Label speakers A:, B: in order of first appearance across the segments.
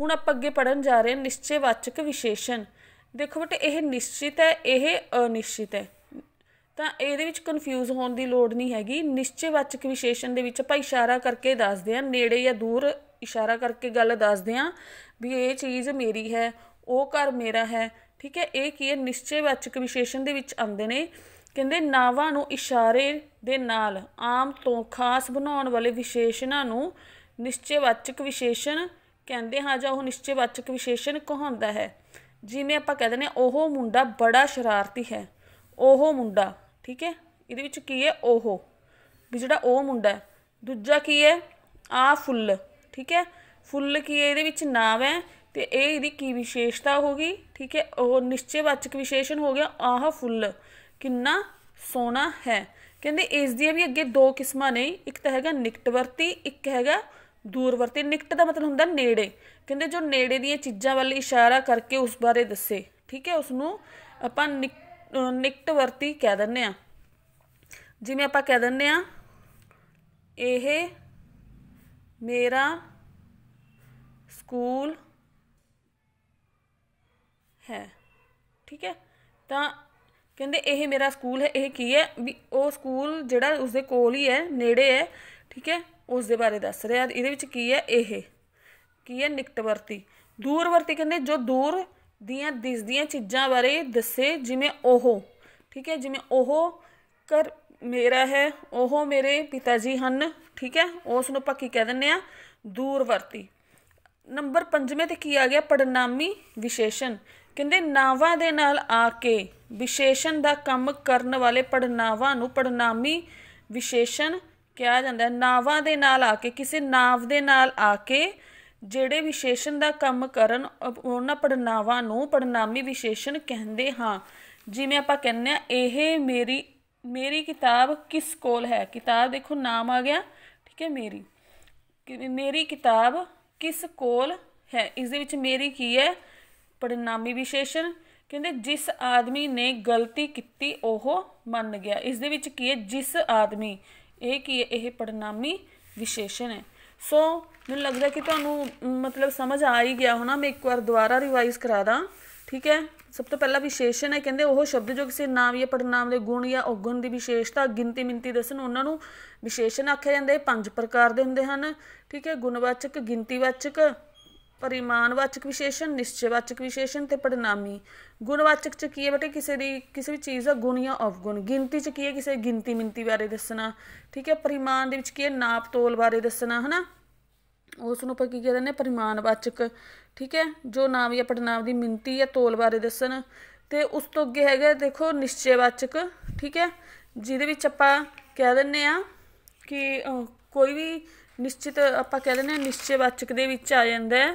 A: ਹੁਣ ਆਪਾਂ ਅੱਗੇ ਪੜਨ ਜਾ ਰਹੇ ਹਾਂ ਨਿਸ਼ਚੈਵਾਚਕ ਵਿਸ਼ੇਸ਼ਣ ਦੇਖੋ ਬਟ ਇਹ ਨਿਸ਼ਚਿਤ ਹੈ ਇਹ ਅਨਿਸ਼ਚਿਤ ਹੈ ਤਾਂ ਇਹਦੇ ਵਿੱਚ ਕਨਫਿਊਜ਼ ਹੋਣ ਦੀ ਲੋੜ ਨਹੀਂ ਹੈਗੀ ਨਿਸ਼ਚੈਵਾਚਕ ਵਿਸ਼ੇਸ਼ਣ ਦੇ ਵਿੱਚ ਆਪਾਂ ਇਸ਼ਾਰਾ ਕਰਕੇ ਦੱਸਦੇ ਹਾਂ ਨੇੜੇ ਜਾਂ ਦੂਰ ਇਸ਼ਾਰਾ ਕਰਕੇ ਗੱਲ ਦੱਸਦੇ ਹਾਂ ਵੀ ਇਹ ਚੀਜ਼ ਮੇਰੀ ਹੈ ਉਹ ਘਰ ਮੇਰਾ ਹੈ ਠੀਕ ਹੈ ਇਹ ਕੀ ਹੈ ਨਿਸ਼ਚੈਵਾਚਕ ਵਿਸ਼ੇਸ਼ਣ ਦੇ ਵਿੱਚ ਆਉਂਦੇ ਨੇ ਕਹਿੰਦੇ ਨਾਵਾਂ ਨੂੰ ਇਸ਼ਾਰੇ ਦੇ ਨਾਲ ਆਮ ਤੋਂ ਖਾਸ ਬਣਾਉਣ ਵਾਲੇ ਵਿਸ਼ੇਸ਼ਣਾਂ ਨੂੰ ਨਿਸ਼ਚੈਵਾਚਕ ਵਿਸ਼ੇਸ਼ਣ ਕਹਿੰਦੇ ਹਾਂ ਜਾਂ ਉਹ ਨਿਸ਼ਚੈਵਾਚਕ ਵਿਸ਼ੇਸ਼ਣ ਕਹਾਉਂਦਾ ਹੈ ਜਿਵੇਂ ਆਪਾਂ ਕਹਿੰਦੇ ਨੇ ਉਹ ਮੁੰਡਾ ਬੜਾ ਸ਼ਰਾਰਤੀ ਹੈ ਉਹ ਮੁੰਡਾ ਠੀਕ ਹੈ ਇਹਦੇ ਵਿੱਚ ਕੀ ਹੈ ਉਹ ਵੀ ਜਿਹੜਾ ਉਹ ਮੁੰਡਾ ਹੈ ਦੂਜਾ ਕੀ ਹੈ ਆ ਫੁੱਲ ਠੀਕ ਹੈ ਫੁੱਲ ਕੀ ਹੈ ਇਹਦੇ ਵਿੱਚ ਨਾਮ ਹੈ ਤੇ ਇਹ ਇਹਦੀ ਕੀ ਵਿਸ਼ੇਸ਼ਤਾ ਹੋਗੀ ਠੀਕ ਹੈ ਉਹ ਨਿਸ਼ਚੈਵਾਚਕ ਵਿਸ਼ੇਸ਼ਣ ਹੋ ਗਿਆ ਆਹ ਫੁੱਲ ਕਿੰਨਾ ਸੋਹਣਾ ਹੈ ਕਹਿੰਦੇ ਇਸ ਦੀਆਂ ਵੀ ਅੱਗੇ ਦੋ ਕਿਸਮਾਂ ਨੇ ਇੱਕ ਤਾਂ ਹੈਗਾ ਨਿਕਟਵਰਤੀ ਇੱਕ ਹੈਗਾ ਦੂਰਵਰਤੀ ਨਿਕਟ ਦਾ ਮਤਲਬ ਹੁੰਦਾ ਨੇੜੇ ਕਹਿੰਦੇ ਜੋ ਨੇੜੇ ਦੀਆਂ ਚੀਜ਼ਾਂ ਵੱਲ ਇਸ਼ਾਰਾ ਕਰਕੇ ਉਸ ਬਾਰੇ ਦੱਸੇ ਠੀਕ ਹੈ ਉਸ ਨੂੰ ਆਪਾਂ ਨਿਕਟਵਰਤੀ ਕਹਿ ਦਿੰਨੇ ਆ ਜਿਵੇਂ ਆਪਾਂ ਕਹਿ ਦਿੰਨੇ ਆ ਇਹ ਮੇਰਾ ਸਕੂਲ ਹੈ ਠੀਕ ਹੈ ਤਾਂ ਕਹਿੰਦੇ ਇਹ ਮੇਰਾ ਸਕੂਲ ਹੈ ਇਹ ਕੀ ਹੈ ਵੀ ਉਹ ਸਕੂਲ ਜਿਹੜਾ ਉਸਦੇ ਕੋਲ ਹੀ ਹੈ ਨੇੜੇ ਹੈ ਠੀਕ ਹੈ ਉਸ ਦੇ ਬਾਰੇ ਦੱਸ ਰਿਹਾ ਇਹਦੇ ਵਿੱਚ ਕੀ ਹੈ ਇਹ ਕੀ ਹੈ ਨਿਕਟਵਰਤੀ ਦੂਰਵਰਤੀ ਕਹਿੰਦੇ ਜੋ ਦੂਰ ਦੀਆਂ ਦਿਸਦੀਆਂ ਚੀਜ਼ਾਂ ਬਾਰੇ ਦੱਸੇ ਜਿਵੇਂ ਉਹ ਠੀਕ ਹੈ ਜਿਵੇਂ ਉਹ ਕਰ ਮੇਰਾ ਹੈ ਉਹ ਮੇਰੇ ਪਿਤਾ ਜੀ ਹਨ ਠੀਕ ਹੈ ਉਸ ਨੂੰ ਆਪਾਂ ਕੀ ਕਹਿ ਦਿੰਨੇ ਆ ਦੂਰਵਰਤੀ ਨੰਬਰ 5ਵੇਂ ਤੇ ਕੀ ਆ ਗਿਆ ਪੜਨਾਮੀ ਵਿਸ਼ੇਸ਼ਣ ਕਹਿੰਦੇ ਨਾਵਾਂ ਦੇ ਨਾਲ ਆ ਕੇ ਵਿਸ਼ੇਸ਼ਣ ਦਾ ਕੰਮ ਕਰਨ ਵਾਲੇ ਪੜਨਾਵਾਂ ਨੂੰ ਪੜਨਾਮੀ ਵਿਸ਼ੇਸ਼ਣ ਕਿਹਾ ਜਾਂਦਾ ਨਾਵਾਂ ਦੇ ਨਾਲ ਆ ਕੇ ਕਿਸੇ ਨਾਵ ਦੇ ਨਾਲ ਆ ਕੇ ਜਿਹੜੇ ਵਿਸ਼ੇਸ਼ਣ ਦਾ ਕੰਮ ਕਰਨ ਉਹਨਾਂ ਪੜਨਾਵਾਂ ਨੂੰ ਪੜਨਾਮੀ ਵਿਸ਼ੇਸ਼ਣ ਕਹਿੰਦੇ ਹਾਂ ਜਿਵੇਂ ਆਪਾਂ ਕਹਿੰਦੇ ਆ ਇਹ ਮੇਰੀ ਮੇਰੀ ਕਿਤਾਬ ਕਿਸ ਕੋਲ ਹੈ ਕਿਤਾਬ ਦੇਖੋ ਨਾਮ ਆ ਗਿਆ ਠੀਕ ਹੈ ਮੇਰੀ ਮੇਰੀ ਕਿਤਾਬ ਕਿਸ ਕੋਲ ਹੈ ਇਸ ਦੇ ਵਿੱਚ ਮੇਰੀ ਕੀ ਹੈ ਪੜਨਾਮੀ ਵਿਸ਼ੇਸ਼ਣ ਕਹਿੰਦੇ ਜਿਸ ਆਦਮੀ ਨੇ ਗਲਤੀ ਕੀਤੀ ਉਹ ਮੰਨ ਗਿਆ ਇਸ ਦੇ ਵਿੱਚ ਕੀ ਹੈ ਜਿਸ ਆਦਮੀ ਇਹ ਕੀ ਇਹ ਪੜਨਾਮੀ ਵਿਸ਼ੇਸ਼ਣ ਹੈ ਸੋ ਮੈਨੂੰ ਲੱਗਦਾ ਕਿ ਤੁਹਾਨੂੰ ਮਤਲਬ ਸਮਝ ਆ ਹੀ ਗਿਆ ਹੋਣਾ ਮੈਂ ਇੱਕ ਵਾਰ ਦੁਬਾਰਾ ਰਿਵਾਈਜ਼ ਕਰਾ ਦਾਂ ਠੀਕ ਹੈ ਸਭ ਤੋਂ ਪਹਿਲਾ ਵਿਸ਼ੇਸ਼ਣ ਹੈ ਕਹਿੰਦੇ ਉਹ ਸ਼ਬਦ ਜੋ ਕਿਸੇ ਨਾਮ ਜਾਂ ਪੜਨਾਮ ਦੇ ਗੁਣ ਜਾਂ ਔਗਣ ਦੀ ਵਿਸ਼ੇਸ਼ਤਾ ਗਿਣਤੀ ਮਿੰਤੀ ਦੱਸਣ ਉਹਨਾਂ ਨੂੰ ਵਿਸ਼ੇਸ਼ਣ ਆਖਿਆ ਜਾਂਦਾ ਹੈ ਪੰਜ ਪ੍ਰਕਾਰ ਦੇ ਹੁੰਦੇ ਹਨ ਠੀਕ ਹੈ ਗੁਣਵਾਚਕ ਗਿਣਤੀਵਾਚਕ ਪਰਿਮਾਣਵਾਚਕ ਵਿਸ਼ੇਸ਼ਣ ਨਿਸ਼ਚੈਵਾਚਕ ਵਿਸ਼ੇਸ਼ਣ ਤੇ ਪੜਨਾਮੀ ਗੁਣਵਾਚਕ ਚ ਕੀ ਹੈ ਬਟੇ ਕਿਸੇ ਦੀ ਕਿਸੇ ਵੀ ਚੀਜ਼ ਦਾ ਗੁਣ ਜਾਂ ਅਵਗੁਣ ਗਿਣਤੀ ਚ ਕੀ ਹੈ ਕਿਸੇ ਗਿਣਤੀ ਮਿੰਤੀ ਬਾਰੇ ਦੱਸਣਾ ਠੀਕ ਹੈ ਪਰਿਮਾਣ ਦੇ ਵਿੱਚ ਕੀ ਹੈ ਨਾਪ ਤੋਲ ਬਾਰੇ ਦੱਸਣਾ ਹਨਾ ਉਸ ਨੂੰ ਆਪਾਂ ਕੀ ਕਹਿੰਦੇ ਨੇ ਪਰਿਮਾਣਵਾਚਕ ਠੀਕ ਹੈ ਜੋ ਨਾਮ ਜਾਂ ਪੜਨਾਮ ਦੀ ਮਿੰਤੀ ਜਾਂ ਤੋਲ ਬਾਰੇ ਦੱਸਣ ਤੇ ਉਸ ਤੋਂ ਅੱਗੇ ਹੈਗਾ ਦੇਖੋ ਨਿਸ਼ਚੈਵਾਚਕ ਠੀਕ ਹੈ ਜਿਹਦੇ ਵਿੱਚ ਆਪਾਂ ਕਹਿ ਦਿੰਨੇ ਆ ਕਿ ਕੋਈ ਵੀ ਨਿਸ਼ਚਿਤ ਆਪਾਂ ਕਹਿ ਦਿੰਦੇ ਹਾਂ ਵਾਚਕ ਦੇ ਵਿੱਚ ਆ ਜਾਂਦਾ ਹੈ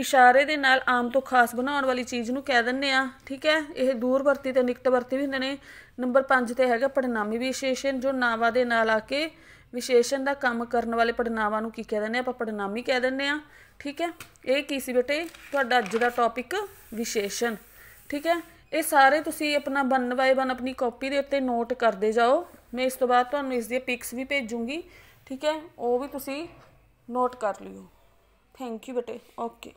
A: ਇਸ਼ਾਰੇ ਦੇ ਨਾਲ ਆਮ ਤੋਂ ਖਾਸ ਬਣਾਉਣ ਵਾਲੀ ਚੀਜ਼ ਨੂੰ ਕਹਿ ਦਿੰਦੇ ਆ ਠੀਕ ਹੈ ਇਹ ਦੂਰ ਵਰਤੀ ਤੇ ਨਿਕਟ ਵਰਤੀ ਵੀ ਹੁੰਦੇ ਨੇ ਨੰਬਰ 5 ਤੇ ਹੈਗਾ ਪੜਨਾਮੀ ਵਿਸ਼ੇਸ਼ਣ ਜੋ ਨਾਵਾਂ ਦੇ ਨਾਲ ਆ ਕੇ ਵਿਸ਼ੇਸ਼ਣ ਦਾ ਕੰਮ ਕਰਨ ਵਾਲੇ ਪੜਨਾਵਾਂ ਨੂੰ ਕੀ ਕਹਿ ਦਿੰਦੇ ਆ ਆਪਾਂ ਪੜਨਾਮੀ ਕਹਿ ਦਿੰਦੇ ਆ ਠੀਕ ਹੈ ਇਹ ਕੀ ਸੀ ਬੇਟੇ ਤੁਹਾਡਾ ਅੱਜ ਦਾ ਟੌਪਿਕ ਵਿਸ਼ੇਸ਼ਣ ਠੀਕ ਹੈ ਇਹ ਸਾਰੇ ਤੁਸੀਂ ਆਪਣਾ ਬੰਨ ਬਾਏ ਬਨ ਆਪਣੀ ਕਾਪੀ ਦੇ ਉੱਤੇ ਨੋਟ ਕਰਦੇ ਜਾਓ ਮੈਂ ਇਸ ਤੋਂ ਬਾਅਦ ਤੁਹਾਨੂੰ ਇਸ ਦੀ ਪਿਕਸ ਵੀ ਭੇਜੂੰਗੀ ਠੀਕ ਹੈ ਉਹ ਵੀ ਤੁਸੀਂ ਨੋਟ ਕਰ ਲਿਓ ਥੈਂਕ ਯੂ ਬੇਟੇ ਓਕੇ